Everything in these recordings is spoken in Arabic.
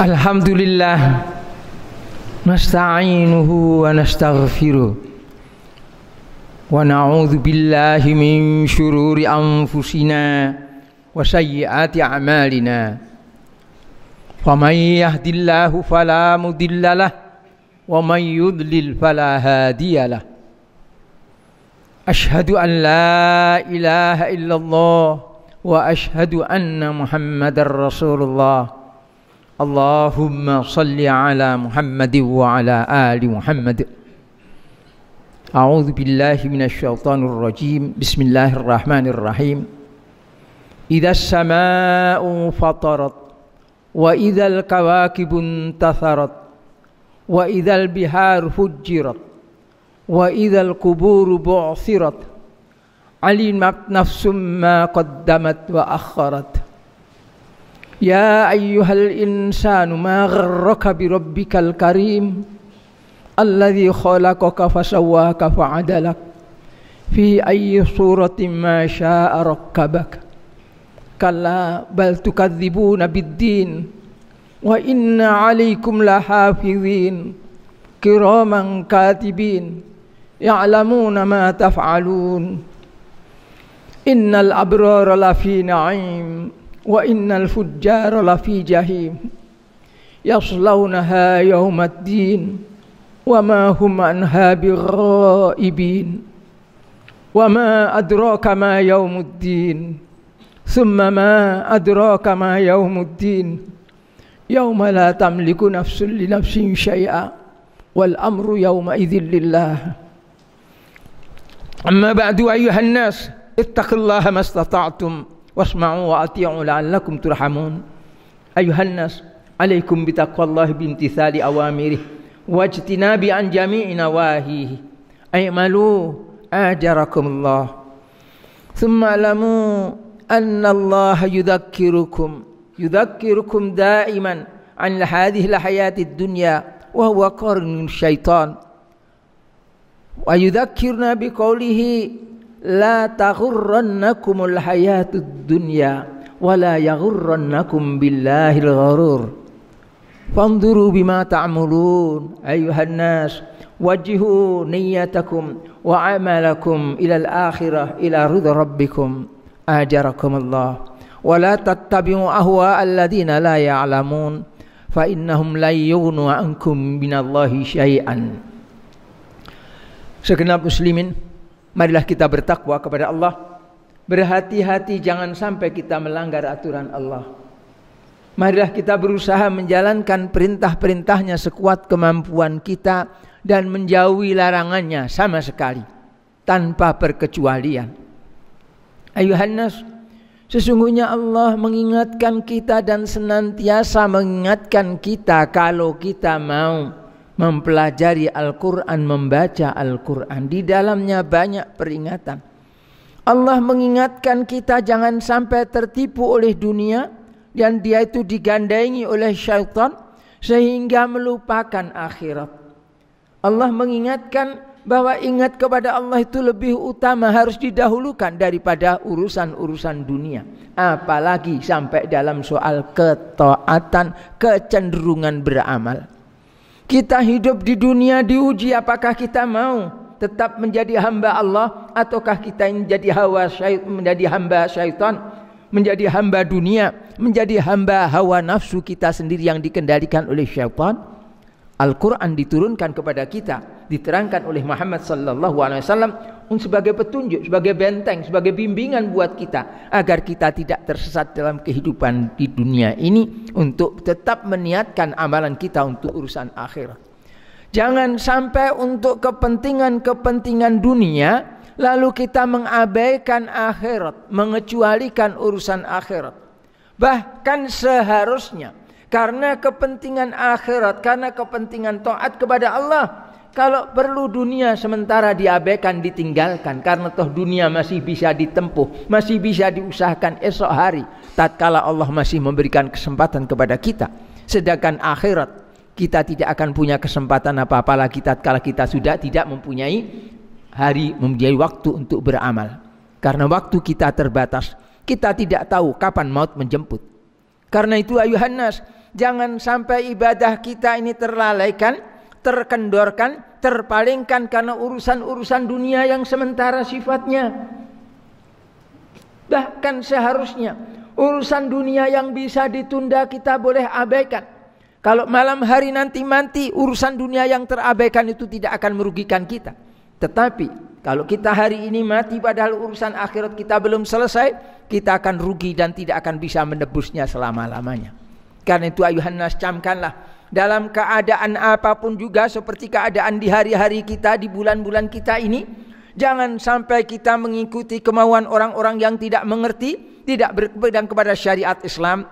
الحمد لله نستعينه ونستغفره ونعوذ بالله من شرور أنفسنا وسيئات أعمالنا فمن يهد الله فلا مضل له ومن يضلل فلا هادي له أشهد أن لا إله إلا الله واشهد ان محمدا رسول الله اللهم صل على محمد وعلى ال محمد اعوذ بالله من الشيطان الرجيم بسم الله الرحمن الرحيم اذا السماء فطرت واذا الكواكب انتثرت واذا البحار فجرت واذا القبور بعثرت علمت نفس ما قدمت وأخرت يا أيها الإنسان ما غرك بربك الكريم الذي خلقك فسواك فعدلك في أي صورة ما شاء ركبك كلا بل تكذبون بالدين وإن عليكم لحافظين كراما كاتبين يعلمون ما تفعلون إن الأبرار لفي نعيم وإن الفجار لفي جحيم يصلونها يوم الدين وما هم عنها بغائبين وما أدراك ما يوم الدين ثم ما أدراك ما يوم الدين يوم لا تملك نفس لنفس شيئا والأمر يومئذ لله أما بعد أيها الناس اتقوا الله ما استطعتم واسمعوا واطيعوا لعلكم ترحمون ايها الناس عليكم بتقوى الله بامتثال اوامره واجتناب عن جميع نواهيه اعملوا اجركم الله ثم اعلموا ان الله يذكركم يذكركم دائما عن هذه الحياه الدنيا وهو قرن الشيطان ويذكرنا بقوله لا تغرنكم الحياة الدنيا ولا يغرنكم بالله الغرور فانظروا بما تعملون أيها الناس وجهوا نيتكم وعملكم إلى الآخرة إلى رضا ربكم آجركم الله ولا تتبعوا أهواء الذين لا يعلمون فإنهم لن يغنوا عنكم من الله شيئا سكنا muslimin Marilah kita bertakwa kepada Allah. Berhati-hati jangan sampai kita melanggar aturan Allah. Marilah kita berusaha menjalankan perintah-perintahnya sekuat kemampuan kita dan menjauhi larangannya sama sekali tanpa perkecualian. Ayuhannas, sesungguhnya Allah mengingatkan kita dan senantiasa mengingatkan kita kalau kita mau mempelajari Al-Quran, membaca Al-Quran. Di dalamnya banyak peringatan. Allah mengingatkan kita jangan sampai tertipu oleh dunia dan dia itu digandengi oleh syaitan sehingga melupakan akhirat. Allah mengingatkan bahwa ingat kepada Allah itu lebih utama harus didahulukan daripada urusan-urusan dunia. Apalagi sampai dalam soal ketaatan, kecenderungan beramal. Kita hidup di dunia diuji apakah kita mau tetap menjadi hamba Allah ataukah kita menjadi hawa menjadi hamba syaitan, menjadi hamba dunia, menjadi hamba hawa nafsu kita sendiri yang dikendalikan oleh syaitan. Al-Qur'an diturunkan kepada kita, diterangkan oleh Muhammad sallallahu alaihi wasallam sebagai petunjuk, sebagai benteng, sebagai bimbingan buat kita agar kita tidak tersesat dalam kehidupan di dunia ini untuk tetap meniatkan amalan kita untuk urusan akhirat. Jangan sampai untuk kepentingan-kepentingan dunia lalu kita mengabaikan akhirat, mengecualikan urusan akhirat. Bahkan seharusnya karena kepentingan akhirat, karena kepentingan taat kepada Allah, kalau perlu dunia sementara diabaikan, ditinggalkan karena toh dunia masih bisa ditempuh, masih bisa diusahakan esok hari tatkala Allah masih memberikan kesempatan kepada kita. Sedangkan akhirat kita tidak akan punya kesempatan apa-apa lagi tatkala kita sudah tidak mempunyai hari mempunyai waktu untuk beramal. Karena waktu kita terbatas, kita tidak tahu kapan maut menjemput. Karena itu ayuhan nas, jangan sampai ibadah kita ini terlalaikan terkendorkan, terpalingkan karena urusan-urusan dunia yang sementara sifatnya. Bahkan seharusnya urusan dunia yang bisa ditunda kita boleh abaikan. Kalau malam hari nanti mati urusan dunia yang terabaikan itu tidak akan merugikan kita. Tetapi kalau kita hari ini mati padahal urusan akhirat kita belum selesai, kita akan rugi dan tidak akan bisa menebusnya selama-lamanya. Karena itu ayuhan nas camkanlah dalam keadaan apapun juga seperti keadaan di hari-hari kita di bulan-bulan kita ini jangan sampai kita mengikuti kemauan orang-orang yang tidak mengerti tidak berpegang kepada syariat Islam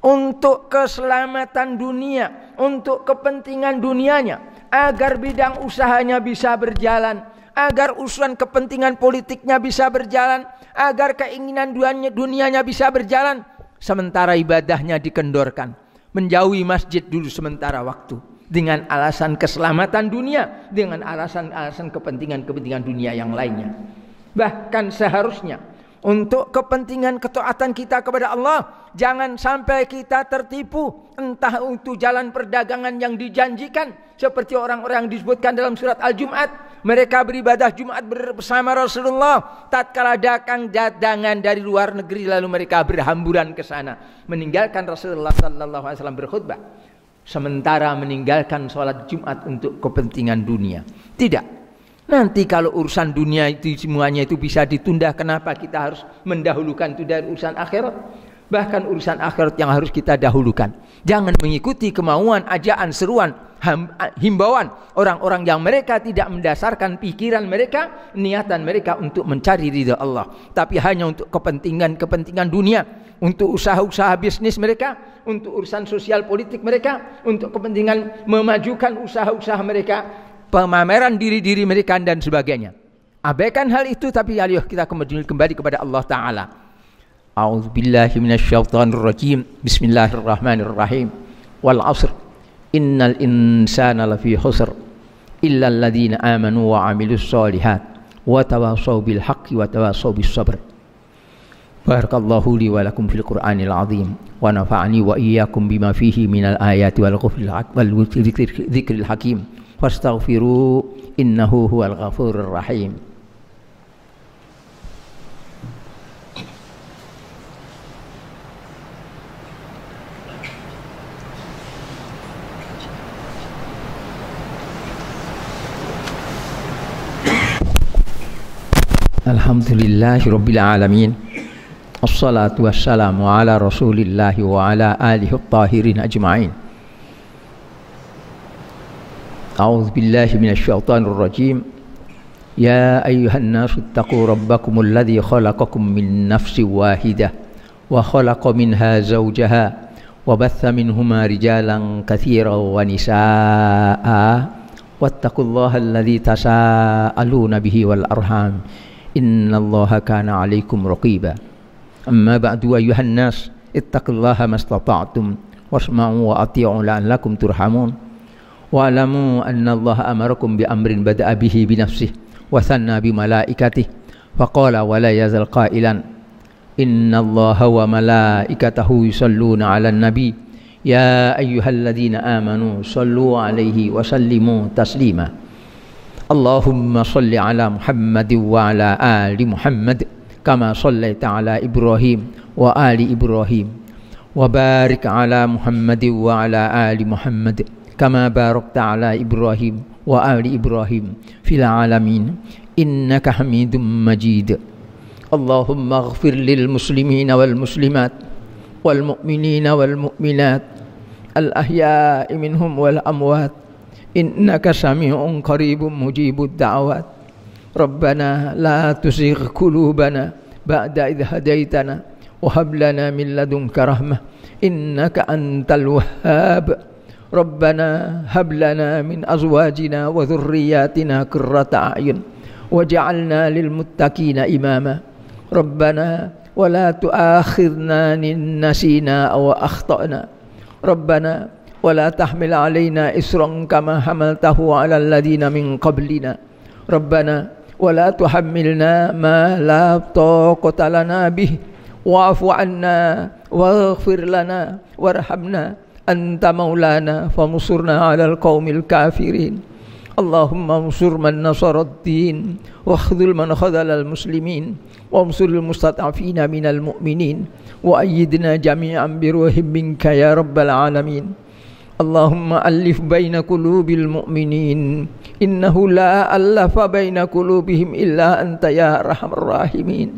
untuk keselamatan dunia untuk kepentingan dunianya agar bidang usahanya bisa berjalan agar usulan kepentingan politiknya bisa berjalan agar keinginan dunianya bisa berjalan sementara ibadahnya dikendorkan menjauhi masjid dulu sementara waktu dengan alasan keselamatan dunia, dengan alasan-alasan kepentingan-kepentingan dunia yang lainnya. Bahkan seharusnya untuk kepentingan ketaatan kita kepada Allah, jangan sampai kita tertipu entah untuk jalan perdagangan yang dijanjikan seperti orang-orang yang disebutkan dalam surat Al-Jum'at mereka beribadah Jumat bersama Rasulullah tatkala datang jadangan dari luar negeri lalu mereka berhamburan ke sana meninggalkan Rasulullah sallallahu alaihi wasallam berkhutbah sementara meninggalkan sholat Jumat untuk kepentingan dunia tidak Nanti kalau urusan dunia itu semuanya itu bisa ditunda, kenapa kita harus mendahulukan itu dari urusan akhirat? Bahkan urusan akhirat yang harus kita dahulukan. Jangan mengikuti kemauan, ajaan, seruan himbauan orang-orang yang mereka tidak mendasarkan pikiran mereka, niatan mereka untuk mencari ridha Allah, tapi hanya untuk kepentingan-kepentingan dunia, untuk usaha-usaha bisnis mereka, untuk urusan sosial politik mereka, untuk kepentingan memajukan usaha-usaha mereka, pemameran diri-diri mereka dan sebagainya. Abaikan hal itu tapi ayo kita kembali, kembali kepada Allah taala. A'udzubillahi minasyaitonirrajim. Bismillahirrahmanirrahim. Wal innal insana lafi khusr illa alladhina amanu wa amilus salihat wa tawasaw bil haqqi wa tawasaw bis sabr Barakallahu li wa lakum fil Qur'anil azim wa nafa'ani wa iyyakum bima fihi minal ayati wal ghufril wal dzikril hakim fastaghfiru innahu huwal ghafurur rahim الحمد لله رب العالمين الصلاة والسلام على رسول الله وعلى آله الطاهرين أجمعين أعوذ بالله من الشيطان الرجيم يا أيها الناس اتقوا ربكم الذي خلقكم من نفس واحدة وخلق منها زوجها وبث منهما رجالا كثيرا ونساء واتقوا الله الذي تساءلون به والأرحام إن الله كان عليكم رقيبا أما بعد أيها الناس اتقوا الله ما استطعتم واسمعوا وأطيعوا لعلكم ترحمون واعلموا أن الله أمركم بأمر بدأ به بنفسه وثنى بملائكته فقال ولا يزل قائلا إن الله وملائكته يصلون على النبي يا أيها الذين آمنوا صلوا عليه وسلموا تسليماً اللهم صل على محمد وعلى آل محمد كما صليت على إبراهيم وآل إبراهيم وبارك على محمد وعلى آل محمد كما باركت على إبراهيم وآل إبراهيم في العالمين إنك حميد مجيد اللهم اغفر للمسلمين والمسلمات والمؤمنين والمؤمنات الأحياء منهم والأموات إنك سميع قريب مجيب الدعوات ربنا لا تزغ قلوبنا بعد إذ هديتنا وهب لنا من لدنك رحمة إنك أنت الوهاب ربنا هب لنا من أزواجنا وذرياتنا قرة أعين وجعلنا للمتقين إماما ربنا ولا تؤاخذنا إن نسينا أو أخطأنا ربنا ولا تحمل علينا إسرا كما حملته على الذين من قبلنا ربنا ولا تحملنا ما لا طاقة لنا به واعف عنا واغفر لنا وارحمنا أنت مولانا فانصرنا على القوم الكافرين اللهم انصر من نصر الدين واخذل من خذل المسلمين وانصر المستضعفين من المؤمنين وأيدنا جميعا بروح منك يا رب العالمين اللهم ألف بين قلوب المؤمنين إنه لا ألف بين قلوبهم إلا أنت يا أرحم الراحمين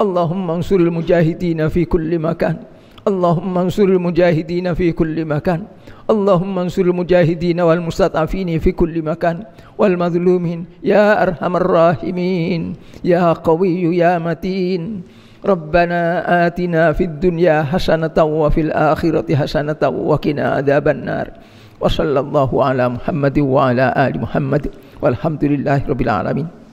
اللهم انصر المجاهدين في كل مكان اللهم انصر المجاهدين في كل مكان اللهم انصر المجاهدين والمستضعفين في كل مكان والمظلومين يا أرحم الراحمين يا قوي يا متين ربنا آتنا في الدنيا حسنة وفي الآخرة حسنة وقنا عذاب النار وصلى الله على محمد وعلى آل محمد والحمد لله رب العالمين